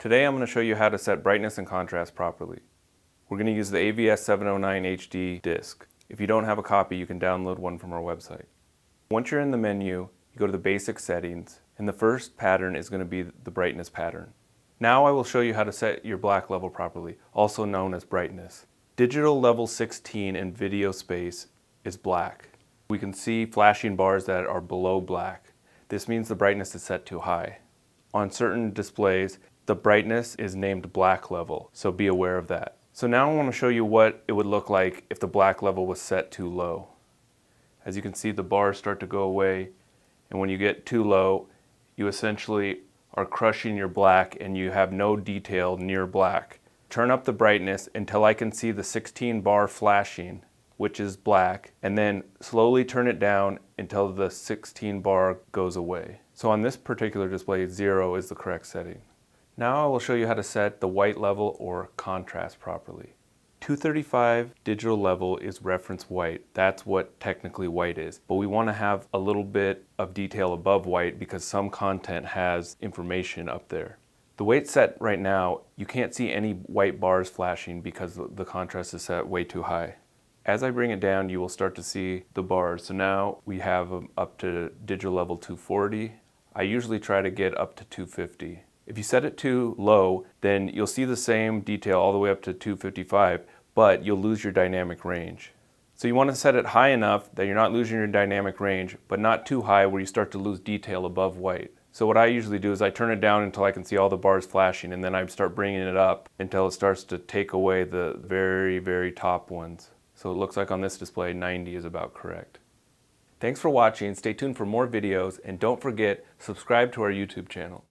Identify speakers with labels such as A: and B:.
A: Today I'm going to show you how to set brightness and contrast properly. We're going to use the AVS 709 HD disc. If you don't have a copy, you can download one from our website. Once you're in the menu, you go to the basic settings, and the first pattern is going to be the brightness pattern. Now I will show you how to set your black level properly, also known as brightness. Digital level 16 in video space is black. We can see flashing bars that are below black. This means the brightness is set too high. On certain displays, the brightness is named black level, so be aware of that. So now I want to show you what it would look like if the black level was set too low. As you can see, the bars start to go away, and when you get too low, you essentially are crushing your black and you have no detail near black. Turn up the brightness until I can see the 16 bar flashing, which is black, and then slowly turn it down until the 16 bar goes away. So on this particular display, zero is the correct setting. Now I will show you how to set the white level or contrast properly. 235 digital level is reference white. That's what technically white is. But we want to have a little bit of detail above white because some content has information up there. The way it's set right now, you can't see any white bars flashing because the contrast is set way too high. As I bring it down, you will start to see the bars. So now we have up to digital level 240. I usually try to get up to 250. If you set it too low, then you'll see the same detail all the way up to 255, but you'll lose your dynamic range. So you want to set it high enough that you're not losing your dynamic range, but not too high where you start to lose detail above white. So what I usually do is I turn it down until I can see all the bars flashing and then I start bringing it up until it starts to take away the very, very top ones. So it looks like on this display, 90 is about correct. Thanks for watching, stay tuned for more videos, and don't forget, subscribe to our YouTube channel.